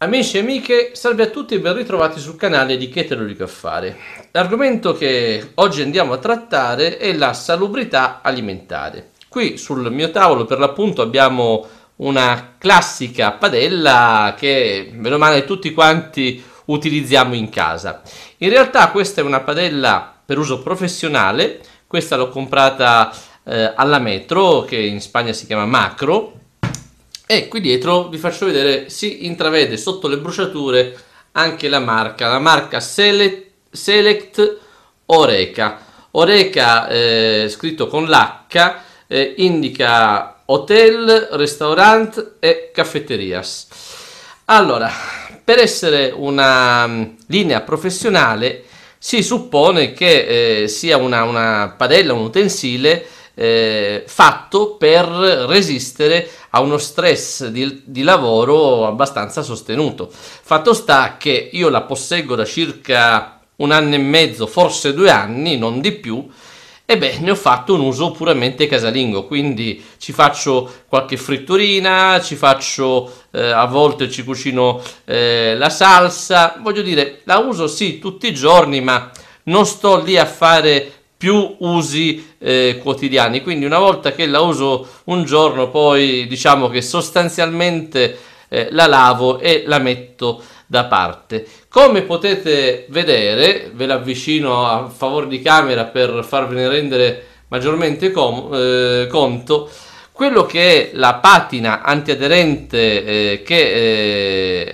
Amici e amiche, salve a tutti e ben ritrovati sul canale di Che te lo dico a L'argomento che oggi andiamo a trattare è la salubrità alimentare. Qui sul mio tavolo per l'appunto abbiamo una classica padella che meno male tutti quanti utilizziamo in casa. In realtà questa è una padella per uso professionale, questa l'ho comprata eh, alla metro che in Spagna si chiama macro e qui dietro vi faccio vedere si intravede sotto le bruciature anche la marca la marca select, select oreca oreca eh, scritto con l'h eh, indica hotel restaurant e caffetterias allora per essere una mm, linea professionale si suppone che eh, sia una, una padella un utensile eh, fatto per resistere a uno stress di, di, lavoro abbastanza sostenuto. Fatto sta che io la posseggo da circa un anno e mezzo, forse due anni, non di più. E beh, ne ho fatto un uso puramente casalingo, quindi ci faccio qualche fritturina, ci faccio eh, a volte ci cucino eh, la salsa, voglio dire, la uso sì tutti i giorni, ma non sto lì a fare più usi eh, quotidiani. Quindi una volta che la uso un giorno, poi diciamo che sostanzialmente eh, la lavo e la metto da parte. Come potete vedere, ve l'avvicino a favore di camera per farvene rendere maggiormente com- eh, conto, quello che è la patina antiaderente eh, che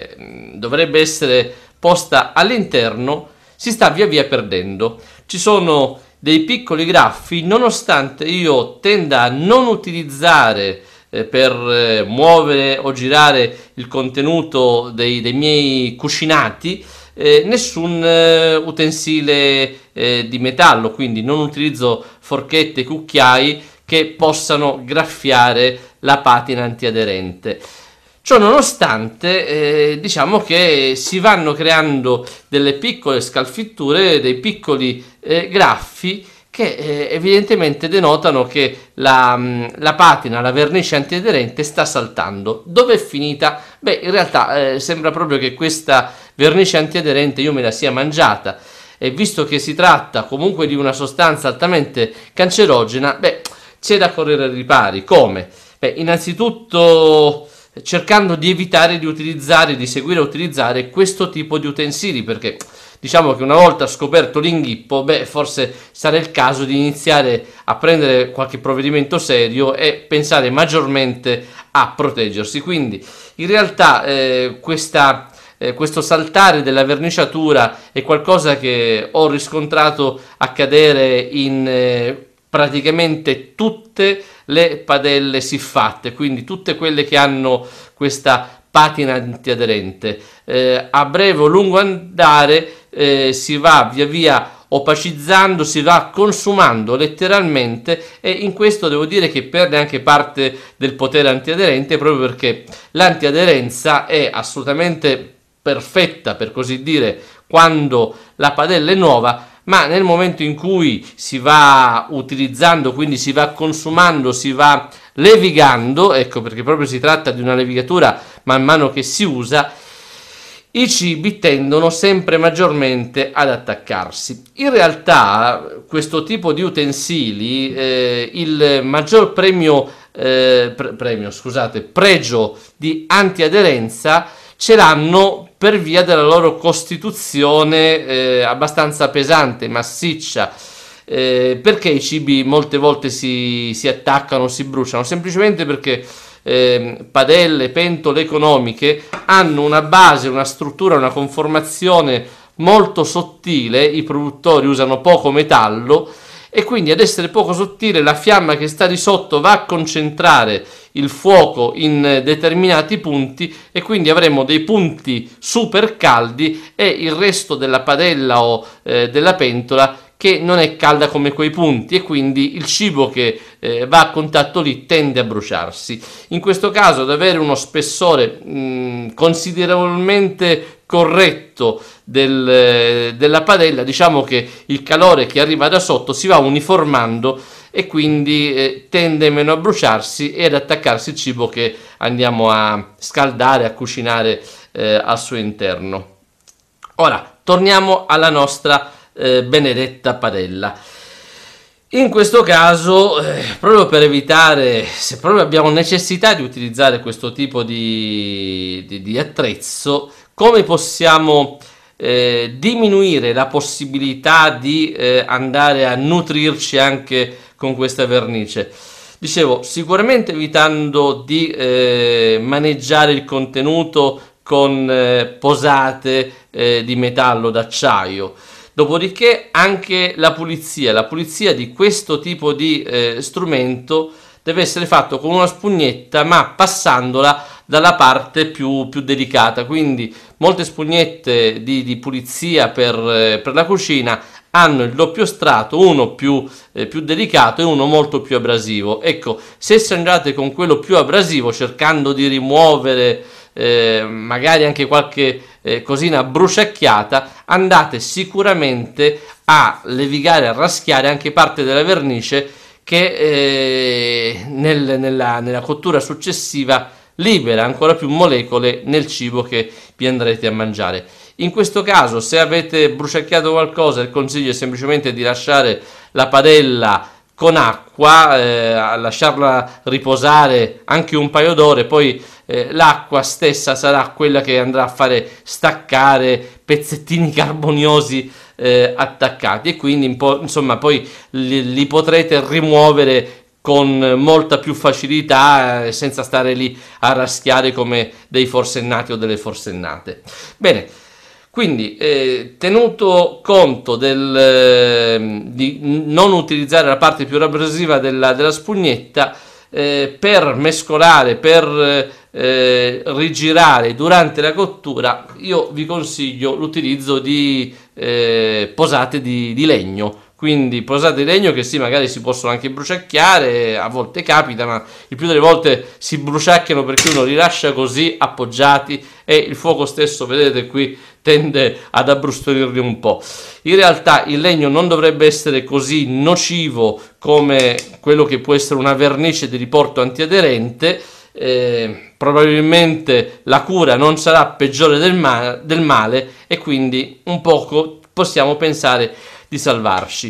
eh, dovrebbe essere posta all'interno si sta via via perdendo. Ci sono dei piccoli graffi nonostante io tenda a non utilizzare eh, per eh, muovere o girare il contenuto dei, dei miei cuscinati eh, nessun eh, utensile eh, di metallo quindi non utilizzo forchette cucchiai che possano graffiare la patina antiaderente Ciononostante, eh, diciamo che si vanno creando delle piccole scalfitture, dei piccoli eh, graffi che eh, evidentemente denotano che la, mm, la, patina, la vernice antiaderente sta saltando. Dove è finita? Beh, in realtà eh, sembra proprio che questa vernice antiaderente io me la sia mangiata e visto che si tratta comunque di una sostanza altamente cancerogena, beh, c'è da correre ai ripari. Come? Beh, innanzitutto cercando di evitare di utilizzare, di seguire e utilizzare questo tipo di utensili perché diciamo che una volta scoperto l'inghippo, beh, forse sarà il caso di iniziare a prendere qualche provvedimento serio e pensare maggiormente a proteggersi. Quindi in realtà eh, questa, eh, questo saltare della verniciatura è qualcosa che ho riscontrato accadere in... Eh, praticamente tutte le padelle siffatte, quindi tutte quelle che hanno questa patina antiaderente. Eh, a breve o lungo andare eh, si va via via opacizzando, si va consumando letteralmente e in questo devo dire che perde anche parte del potere antiaderente proprio perché l'antiaderenza è assolutamente perfetta per così dire quando la padella è nuova ma nel momento in cui si va utilizzando, quindi si va consumando, si va levigando, ecco perché proprio si tratta di una levigatura man mano che si usa, i cibi tendono sempre maggiormente ad attaccarsi. In realtà questo tipo di utensili, eh, il maggior premio, eh, pre- premio, scusate, pregio di antiaderenza ce l'hanno per via della loro costituzione eh, abbastanza pesante, massiccia. Eh, perché i cibi molte volte si, si attaccano, si bruciano? Semplicemente perché eh, padelle, pentole economiche hanno una base, una struttura, una conformazione molto sottile, i produttori usano poco metallo e quindi ad essere poco sottile la fiamma che sta di sotto va a concentrare il fuoco in eh, determinati punti e quindi avremo dei punti super caldi e il resto della padella o eh, della pentola che non è calda come quei punti e quindi il cibo che eh, va a contatto lì tende a bruciarsi. In questo caso ad avere uno spessore mh, considerevolmente corretto del, eh, della padella, diciamo che il calore che arriva da sotto si va uniformando e quindi eh, tende meno a bruciarsi e ad attaccarsi il cibo che andiamo a scaldare, a cucinare eh, al suo interno. Ora, torniamo alla nostra eh, Benedetta Padella. In questo caso, eh, proprio per evitare, se proprio abbiamo necessità di utilizzare questo tipo di, di, di attrezzo, come possiamo eh, diminuire la possibilità di eh, andare a nutrirci anche con questa vernice? Dicevo, sicuramente evitando di eh, maneggiare il contenuto con eh, posate eh, di metallo, d'acciaio Dopodiché anche la pulizia, la pulizia di questo tipo di eh, strumento deve essere fatto con una spugnetta ma passandola dalla parte più, più delicata quindi molte spugnette di, di pulizia per, eh, per, la cucina hanno il doppio strato uno più, eh, più, delicato e uno molto più abrasivo ecco se andate con quello più abrasivo cercando di rimuovere eh, magari anche qualche eh, cosina bruciacchiata, andate sicuramente a levigare, a raschiare anche parte della vernice che eh, nel, nella, nella cottura successiva libera ancora più molecole nel cibo che vi andrete a mangiare. In questo caso, se avete bruciacchiato qualcosa, il consiglio è semplicemente di lasciare la padella con acqua, eh, a lasciarla riposare anche un paio d'ore, poi eh, l'acqua stessa sarà quella che andrà a fare staccare pezzettini carboniosi eh, attaccati e quindi insomma poi li, li potrete rimuovere con molta più facilità eh, senza stare lì a raschiare come dei forsennati o delle forsennate. Bene, quindi, eh, tenuto conto del, eh, di non utilizzare la parte più abrasiva della, della spugnetta, eh, per mescolare, per eh, rigirare durante la cottura, io vi consiglio l'utilizzo di eh, posate di, di legno quindi posate in legno che sì magari si possono anche bruciacchiare a volte capita ma il più delle volte si bruciacchiano perché uno li lascia così appoggiati e il fuoco stesso vedete qui tende ad abbrustolirli un po' in realtà il legno non dovrebbe essere così nocivo come quello che può essere una vernice di riporto antiaderente eh, probabilmente la cura non sarà peggiore del, ma del male e quindi un poco possiamo pensare di salvarci.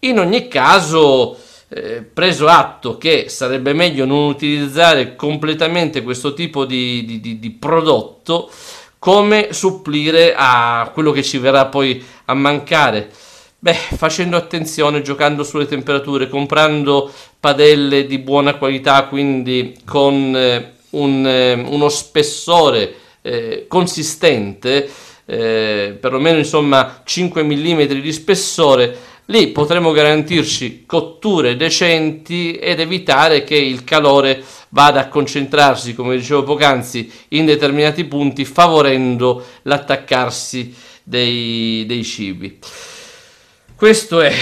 In ogni caso, eh, preso atto che sarebbe meglio non utilizzare completamente questo tipo di, di, di, di prodotto, come supplire a quello che ci verrà poi a mancare? Beh, facendo attenzione, giocando sulle temperature, comprando padelle di buona qualità, quindi con eh, un, eh, uno spessore eh, consistente, eh, perlomeno insomma 5 mm di spessore, lì potremo garantirci cotture decenti ed evitare che il calore vada a concentrarsi, come dicevo poc'anzi, in determinati punti, favorendo l'attaccarsi dei, dei cibi. Questo è.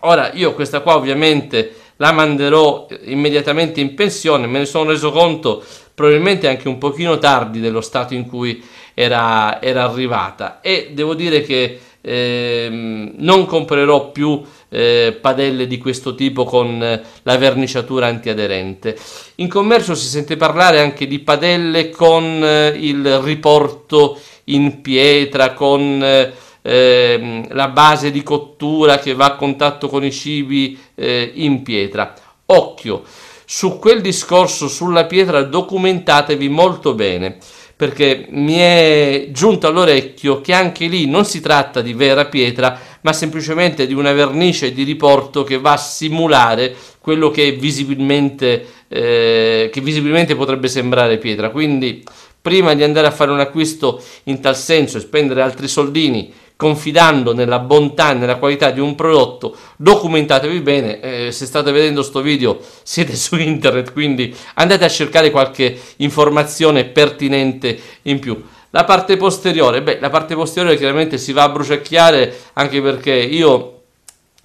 Ora, io questa qua ovviamente la manderò immediatamente in pensione, me ne sono reso conto probabilmente anche un pochino tardi dello stato in cui era, era arrivata e devo dire che eh, non comprerò più eh, padelle di questo tipo con eh, la verniciatura antiaderente. In commercio si sente parlare anche di padelle con eh, il riporto in pietra, con eh, ehm, la base di cottura che va a contatto con i cibi in pietra. Occhio, su quel discorso sulla pietra documentatevi molto bene perché mi è giunto all'orecchio che anche lì non si tratta di vera pietra, ma semplicemente di una vernice di riporto che va a simulare quello che visibilmente, eh, che visibilmente potrebbe sembrare pietra. Quindi prima di andare a fare un acquisto in tal senso e spendere altri soldini confidando nella bontà e nella qualità di un prodotto, documentatevi bene, eh, se state vedendo questo video siete su internet, quindi andate a cercare qualche informazione pertinente in più. La parte posteriore, beh, la parte posteriore chiaramente si va a bruciacchiare anche perché io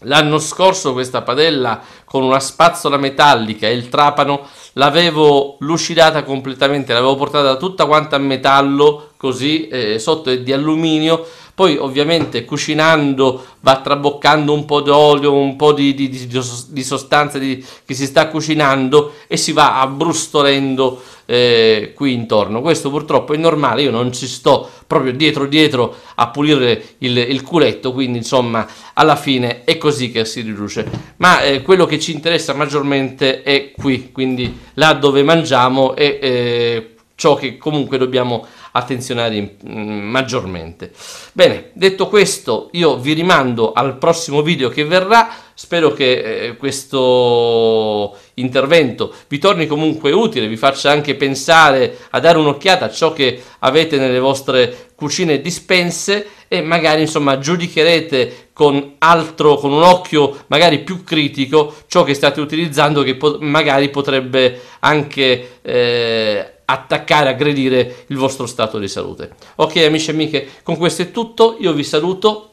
L'anno scorso questa padella con una spazzola metallica e il trapano l'avevo lucidata completamente, l'avevo portata tutta quanta a metallo così eh, sotto è di alluminio poi ovviamente cucinando va traboccando un po' d'olio, un po' di, di, di, di sostanza che si sta cucinando e si va abbrustolendo eh, qui intorno. Questo purtroppo è normale, io non ci sto proprio dietro dietro a pulire il, il culetto, quindi insomma alla fine è così che si riduce. Ma eh, quello che ci interessa maggiormente è qui, quindi là dove mangiamo e eh, ciò che comunque dobbiamo attenzionare mm, maggiormente. Bene, detto questo, io vi rimando al prossimo video che verrà. Spero che eh, questo intervento vi torni comunque utile, vi faccia anche pensare a dare un'occhiata a ciò che avete nelle vostre cucine dispense e magari insomma giudicherete con altro, con un occhio magari più critico ciò che state utilizzando che po- magari potrebbe anche eh, attaccare, aggredire il vostro stato di salute. Ok amici e amiche, con questo è tutto, io vi saluto,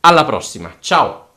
alla prossima, ciao!